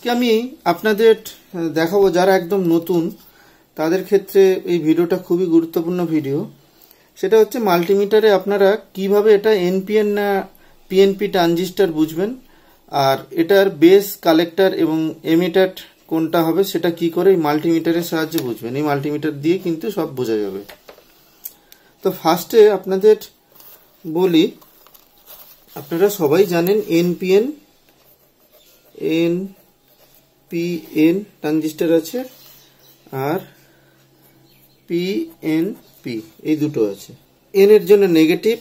আজকে আমি আপনাদের দেখাবো যারা একদম নতুন তাদের ক্ষেত্রে এই ভিডিওটা খুবই গুরুত্বপূর্ণ ভিডিও সেটা হচ্ছে মাল্টিমিটারে আপনারা কিভাবে এটা এনপিএন না পিএনপি ট্রানজিস্টার বুঝবেন আর এটার বেস কালেক্টার এবং এমিটার কোনটা হবে সেটা কি করে এই মাল্টিমিটারের সাহায্যে বুঝবেন এই মাল্টিমিটার দিয়ে কিন্তু সব বোঝা যাবে তো ফার্স্টে আপনাদের বলি আপনারা সবাই জানেন NPN N P N transistor আছে আর পি এন পি এই দুটো আছে এন এর জন্য নেগেটিভ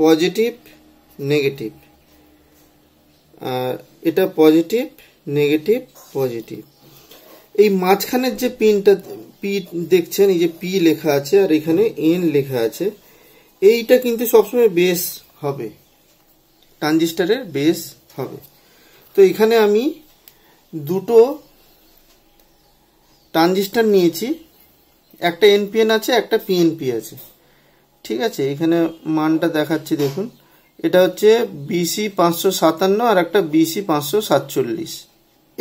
পজিটিভ নেগেটিভ আর এটা পজিটিভ নেগেটিভ পজিটিভ এই মাঝখানের যে পিনটা পি দেখছেন এই যে পি লেখা আছে আর এখানে এন লেখা আছে এইটা কিন্তু সবসময় বেস হবে ট্রানজিস্টারের বেস হবে তো এখানে আমি দুটো ট্রানজিস্টার নিয়েছি একটা এনপিএন আছে একটা পিএনপি আছে ঠিক আছে এখানে মানটা দেখাচ্ছি দেখুন এটা হচ্ছে বিসি পাঁচশো সাতান্ন আর একটা বিসি পাঁচশো সাতচল্লিশ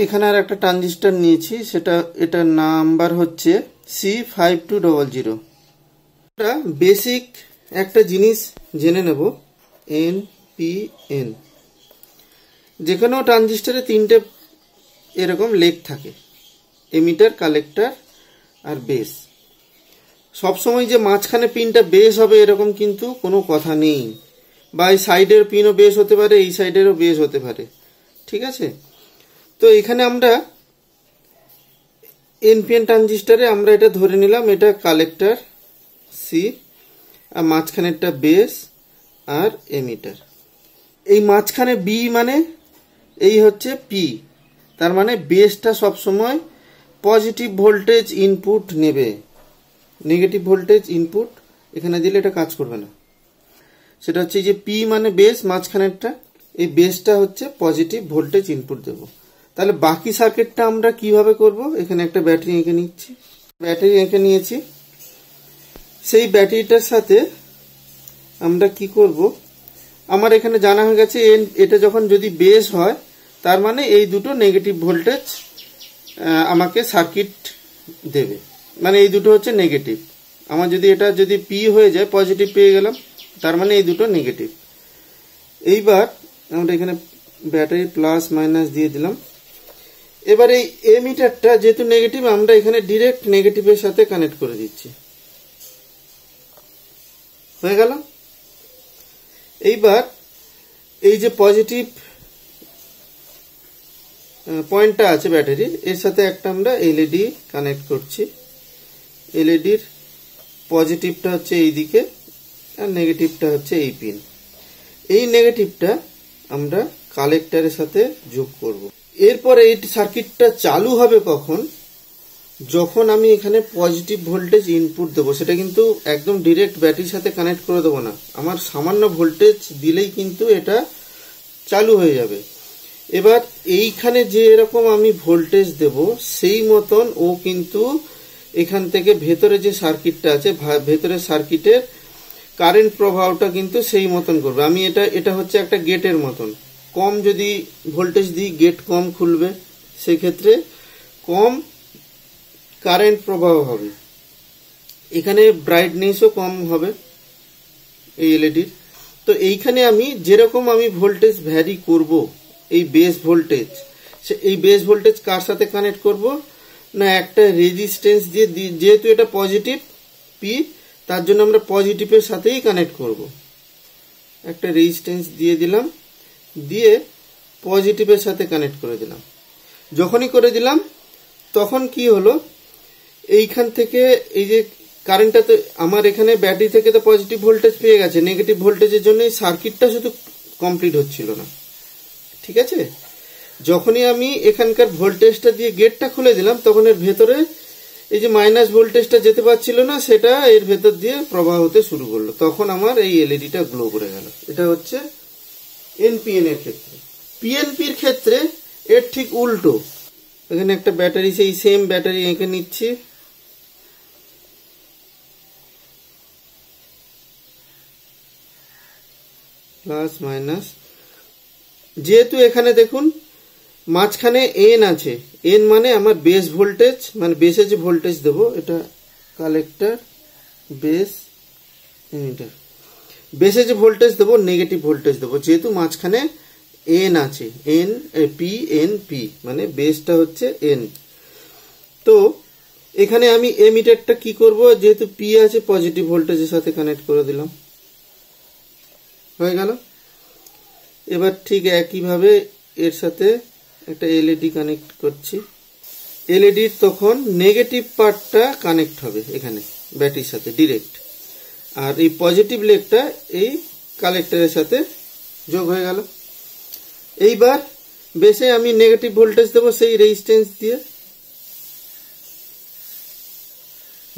এখানে আর একটা ট্রানজিস্টার নিয়েছি সেটা এটার নাম্বার হচ্ছে C five two double zero এটা বেসিক একটা জিনিস জেনে নেব এন পি এন যে কোনো ট্রানজিস্টারে তিনটে এরকম লেগ থাকে এমিটার কালেক্টার আর বেস সবসময় যে মাঝখানে পিনটা বেস হবে এরকম কিন্তু কোনো কথা নেই বা এই সাইডের পিনও বেস হতে পারে এই সাইডেরও বেস হতে পারে ঠিক আছে তো এখানে আমরা এনপিএন ট্রানজিস্টারে আমরা এটা ধরে নিলাম এটা কালেক্টার সি আর মাঝখানেরটা বেস আর এমিটার এই মাঝখানে বি মানে এই হচ্ছে পি তার মানে বেসটা সবসময় পজিটিভ ভোল্টেজ ইনপুট নেবে নেগেটিভ ভোল্টেজ ইনপুট এখানে দিলে এটা কাজ করবে না সেটা হচ্ছে যে পি মানে বেস মাঝখানেরটা এই বেসটা হচ্ছে পজিটিভ ভোল্টেজ ইনপুট দেব তাহলে বাকি সার্কিটটা আমরা কিভাবে করব এখানে একটা ব্যাটারি এঁকে নিচ্ছি ব্যাটারি এঁকে নিয়েছি সেই ব্যাটারিটার সাথে আমরা কি করব আমার এখানে জানা হয়ে গেছে এটা যখন যদি বেস হয় তার মানে এই দুটো নেগেটিভ ভোল্টেজ আমাকে সার্কিট দেবে মানে এই দুটো হচ্ছে নেগেটিভ আমার যদি এটা যদি পি হয়ে যায় পজিটিভ পেয়ে গেলাম তার মানে এই দুটো নেগেটিভ এইবার আমরা এখানে ব্যাটারি প্লাস মাইনাস দিয়ে দিলাম এবার এই এ মিটারটা যেহেতু নেগেটিভ আমরা এখানে ডিরেক্ট নেগেটিভের সাথে কানেক্ট করে দিচ্ছি হয়ে গেল এইবার এই যে পজিটিভ পয়েন্টটা আছে ব্যাটারির এর সাথে একটা আমরা এলইডি কানেক্ট e করছি এলইডির e পজিটিভটা হচ্ছে এই দিকে আর নেগেটিভটা হচ্ছে এই পিন এই নেগেটিভটা আমরা কালেক্টারের সাথে যোগ করব। এরপরে এই সার্কিটটা চালু হবে কখন যখন আমি এখানে পজিটিভ ভোল্টেজ ইনপুট দেবো সেটা কিন্তু একদম ডিরেক্ট ব্যাটারির সাথে কানেক্ট করে দেবো না আমার সামান্য ভোল্টেজ দিলেই কিন্তু এটা চালু হয়ে যাবে এবার এইখানে যে এরকম আমি ভোল্টেজ দেব সেই মতন ও কিন্তু এখান থেকে ভেতরে যে সার্কিটটা আছে ভেতরের সার্কিটের কারেন্ট প্রবাহটা কিন্তু সেই মতন করবে আমি এটা এটা হচ্ছে একটা গেটের মতন কম যদি ভোল্টেজ দিই গেট কম খুলবে সেক্ষেত্রে কম কারেন্ট প্রবাহ হবে এখানে ব্রাইটনেসও কম হবে এই এলইডির তো এইখানে আমি যেরকম আমি ভোল্টেজ ভ্যারি করব এই বেস ভোল্টেজ সে এই বেস ভোল্টেজ কার সাথে কানেক্ট করব না একটা রেজিস্টেন্স দিয়ে যেহেতু এটা পজিটিভ পি তার জন্য আমরা পজিটিভের সাথেই কানেক্ট করব একটা রেজিস্টেন্স দিয়ে দিলাম দিয়ে পজিটিভের সাথে কানেক্ট করে দিলাম যখনই করে দিলাম তখন কি হলো এইখান থেকে এই যে কারেন্টটা তো আমার এখানে ব্যাটারি থেকে তো পজিটিভ ভোল্টেজ পেয়ে গেছে নেগেটিভ ভোল্টেজের জন্য সার্কিটটা শুধু কমপ্লিট হচ্ছিল না ঠিক আছে যখনই আমি এখানকার ভোল্টেজটা দিয়ে গেটটা খুলে দিলাম তখন এর ভেতরে এই যে মাইনাস ভোল্টেজটা যেতে পারছিল না সেটা এর ভেতর দিয়ে প্রবাহ হতে শুরু করলো তখন আমার এই এলইডিটা e গ্লো করে গেল এটা হচ্ছে এনপিএন এর ক্ষেত্রে পিএনপির ক্ষেত্রে এর ঠিক উল্টো এখানে একটা ব্যাটারি সেই সেম ব্যাটারি এঁকে নিচ্ছি প্লাস মাইনাস যেহেতু এখানে দেখুন মাঝখানে এন আছে এন মানে আমার বেস ভোল্টেজ মানে বেসে যে ভোল্টেজ দেবো এটা কালেক্টার বেস এমিটার বেসে যে ভোল্টেজ দেবো নেগেটিভ ভোল্টেজ দেবো যেহেতু মাঝখানে এন আছে এন পি এন পি মানে বেসটা হচ্ছে এন তো এখানে আমি এমিটারটা কি করব যেহেতু পি আছে পজিটিভ ভোল্টেজের সাথে কানেক্ট করে দিলাম হয়ে গেল এবার ঠিক একইভাবে এর সাথে একটা এলইডি কানেক্ট e করছি এলইডির e তখন নেগেটিভ পার্টটা কানেক্ট হবে এখানে ব্যাটির সাথে ডিরেক্ট আর এই পজিটিভ লেগটা এই কালেক্টরের সাথে যোগ হয়ে গেল এইবার বেসে আমি নেগেটিভ ভোল্টেজ দেবো সেই রেজিস্ট্যান্স দিয়ে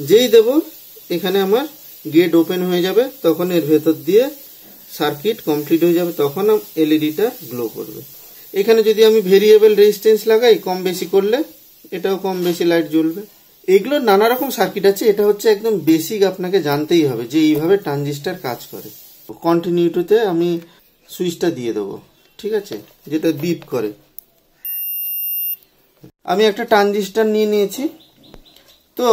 যেই দেব এখানে আমার গেট ওপেন হয়ে যাবে তখন এর ভেতর দিয়ে সার্কিট কমপ্লিট হয়ে যাবে তখন এলইডিটা গ্লো করবে এখানে যদি আমি ভেরিয়েবল রেজিস্টেন্স লাগাই কম বেশি করলে এটাও কম বেশি লাইট জ্বলবে এগুলো নানা রকম সার্কিট আছে এটা হচ্ছে একদম বেসিক আপনাকে জানতেই হবে যে এইভাবে ট্রানজিস্টার কাজ করে কন্টিনিউটিতে আমি সুইচটা দিয়ে দেবো ঠিক আছে যেটা বিপ করে আমি একটা ট্রানজিস্টার নিয়ে নিয়েছি তো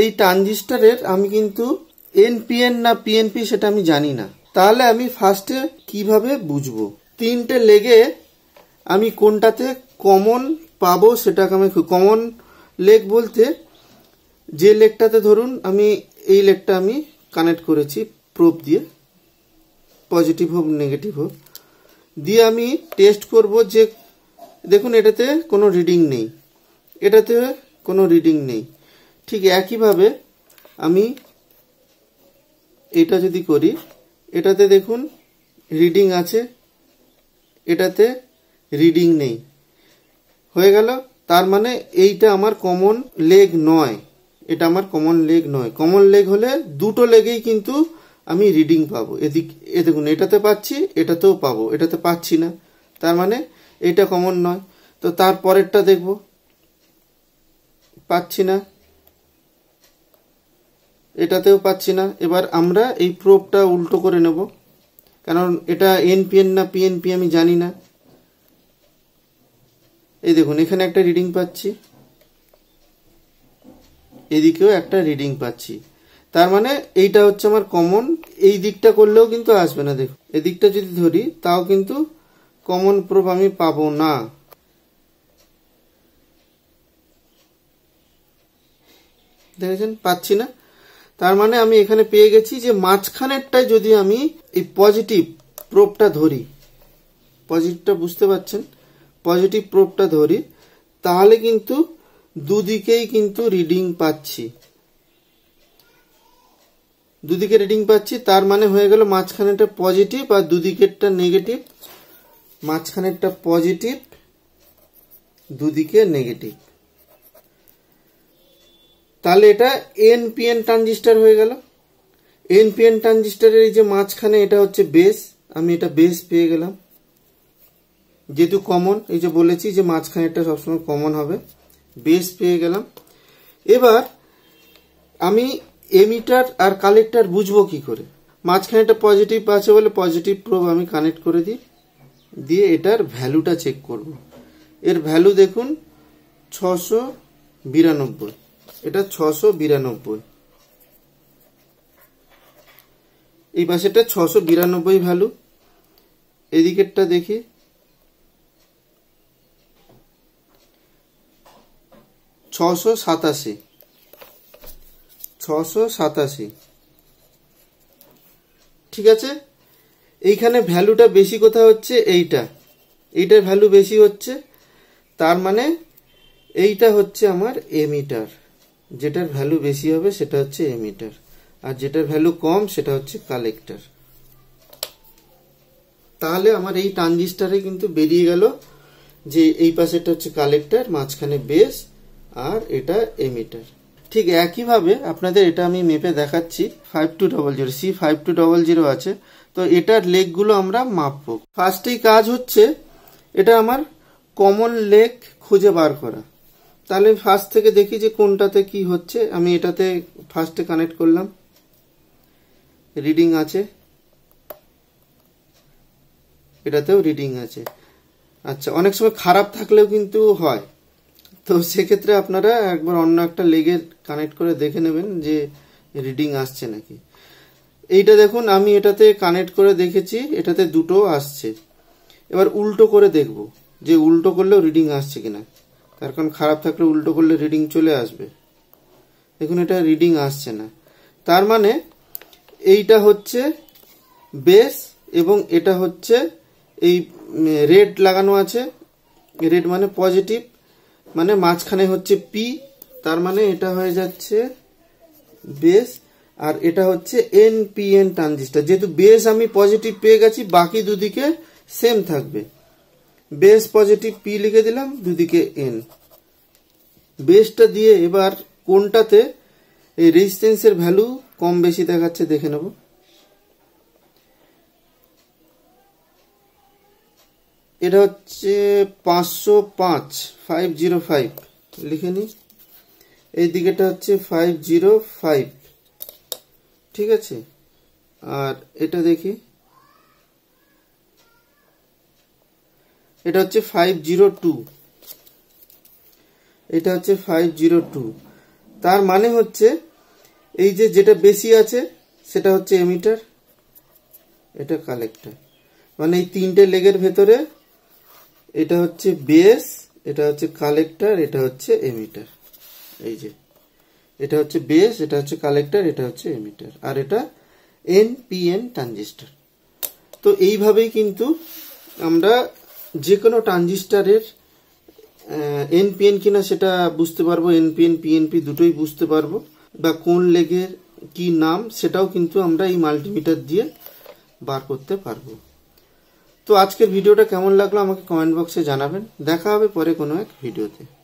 এই ট্রানজিস্টারের আমি কিন্তু এনপিএন না পিএনপি সেটা আমি জানি না তাহলে আমি ফার্স্টে কিভাবে বুঝবো তিনটে লেগে আমি কোনটাতে কমন পাবো সেটাকে আমি কমন লেগ বলতে যে লেগটাতে ধরুন আমি এই লেগটা আমি কানেক্ট করেছি প্রোপ দিয়ে পজিটিভ হোক নেগেটিভ হোক দিয়ে আমি টেস্ট করব যে দেখুন এটাতে কোনো রিডিং নেই এটাতে কোনো রিডিং নেই ঠিক একইভাবে আমি এটা যদি করি এটাতে দেখুন রিডিং আছে এটাতে রিডিং নেই হয়ে গেল তার মানে এইটা আমার কমন লেগ নয় এটা আমার কমন লেগ নয় কমন লেগ হলে দুটো লেগেই কিন্তু আমি রিডিং পাবো এদিক এ দেখুন এটাতে পাচ্ছি এটাতেও পাবো এটাতে পাচ্ছি না তার মানে এটা কমন নয় তো তারপরেরটা দেখব পাচ্ছি না এটাতেও পাচ্ছি না এবার আমরা এই প্রোপটা উল্টো করে নেব কারণ এটা এনপিএন না পিএনপি আমি জানি না এই দেখুন এখানে একটা রিডিং পাচ্ছি এদিকেও একটা রিডিং পাচ্ছি তার মানে এইটা হচ্ছে আমার কমন এই দিকটা করলেও কিন্তু আসবে না দেখুন এদিকটা যদি ধরি তাও কিন্তু কমন প্রুফ আমি পাবো না দেখেছেন পাচ্ছি না তার মানে আমি এখানে পেয়ে গেছি যে মাঝখানেরটায় যদি আমি এই পজিটিভ প্রোপটা ধরি পজিটিভটা বুঝতে পারছেন পজিটিভ প্রোপটা ধরি তাহলে কিন্তু দুদিকেই কিন্তু রিডিং পাচ্ছি দুদিকে রিডিং পাচ্ছি তার মানে হয়ে গেল মাঝখানেরটা পজিটিভ আর দুদিকেরটা নেগেটিভ মাঝখানেরটা পজিটিভ দুদিকে নেগেটিভ তাহলে এটা এনপিএন ট্রানজিস্টার হয়ে গেল এনপিএন ট্রানজিস্টারের এই যে মাঝখানে এটা হচ্ছে বেস আমি এটা বেস পেয়ে গেলাম যেহেতু কমন এই যে বলেছি যে মাঝখানে এটা সবসময় কমন হবে বেস পেয়ে গেলাম এবার আমি এমিটার আর কালেক্টার বুঝবো কি করে মাঝখানে এটা পজিটিভ আছে বলে পজিটিভ প্রোব আমি কানেক্ট করে দিই দিয়ে এটার ভ্যালুটা চেক করব এর ভ্যালু দেখুন ছশো বিরানব্বই এটা ছশো বিরানব্বই এই পাশেরটা ছশো বিরানব্বই ভ্যালু এদিকেরটা দেখি ছশো সাতাশি ছশো সাতাশি ঠিক আছে এইখানে ভ্যালুটা বেশি কোথায় হচ্ছে এইটা এইটার ভ্যালু বেশি হচ্ছে তার মানে এইটা হচ্ছে আমার এমিটার যেটার ভ্যালু বেশি হবে সেটা হচ্ছে এমিটার আর যেটার ভ্যালু কম সেটা হচ্ছে কালেক্টার তাহলে আমার এই ট্রানজিস্টারে কিন্তু বেরিয়ে গেল যে এই পাশেটা হচ্ছে কালেক্টার মাঝখানে বেস আর এটা এমিটার ঠিক একইভাবে আপনাদের এটা আমি মেপে দেখাচ্ছি five two double zero C five two double zero আছে তো এটার লেগগুলো আমরা মাপবো ফার্স্টেই কাজ হচ্ছে এটা আমার কমন লেগ খুঁজে বার করা তাহলে ফার্স্ট থেকে দেখি যে কোনটাতে কি হচ্ছে আমি এটাতে ফার্স্টে কানেক্ট করলাম রিডিং আছে এটাতেও রিডিং আছে আচ্ছা অনেক সময় খারাপ থাকলেও কিন্তু হয় তো সেক্ষেত্রে আপনারা একবার অন্য একটা লেগে কানেক্ট করে দেখে নেবেন যে রিডিং আসছে নাকি এইটা দেখুন আমি এটাতে কানেক্ট করে দেখেছি এটাতে দুটো আসছে এবার উল্টো করে দেখব যে উল্টো করলেও রিডিং আসছে কিনা তার কারণ খারাপ থাকলে উল্টো করলে রিডিং চলে আসবে দেখুন এটা রিডিং আসছে না তার মানে এইটা হচ্ছে বেস এবং এটা হচ্ছে এই রেড লাগানো আছে রেড মানে পজিটিভ মানে মাঝখানে হচ্ছে পি তার মানে এটা হয়ে যাচ্ছে বেস আর এটা হচ্ছে এন পি এন ট্রানজিস্টার যেহেতু বেস আমি পজিটিভ পেয়ে গেছি বাকি দুদিকে সেম থাকবে বেস পজিটিভ পি লিখে দিলাম দুদিকে এন বেসটা দিয়ে এবার কোনটাতে এই রেজিস্ট্যান্সের ভ্যালু কম বেশি দেখাচ্ছে দেখে নেব এটা হচ্ছে পাঁচশো পাঁচ ফাইভ জিরো ফাইভ লিখে নি এই দিকেটা হচ্ছে ফাইভ জিরো ফাইভ ঠিক আছে আর এটা দেখি এটা হচ্ছে ফাইভ জিরো টু এটা হচ্ছে ফাইভ জিরো টু তার মানে হচ্ছে এই যে যেটা বেশি আছে সেটা হচ্ছে এমিটার এটা কালেক্টার মানে এই তিনটে লেগের ভেতরে এটা হচ্ছে বেস এটা হচ্ছে কালেক্টার এটা হচ্ছে এমিটার এই যে এটা হচ্ছে বেস এটা হচ্ছে কালেক্টার এটা হচ্ছে এমিটার আর এটা এন পি এন ট্রানজিস্টার তো এইভাবেই কিন্তু আমরা যে কোনো ট্রানজিস্টারের এনপিএন কিনা সেটা বুঝতে পারবো এনপিএন পিএনপি দুটোই বুঝতে পারবো বা কোন লেগের কি নাম সেটাও কিন্তু আমরা এই মাল্টিমিটার দিয়ে বার করতে পারবো তো আজকের ভিডিওটা কেমন লাগলো আমাকে কমেন্ট বক্সে জানাবেন দেখা হবে পরে কোনো এক ভিডিওতে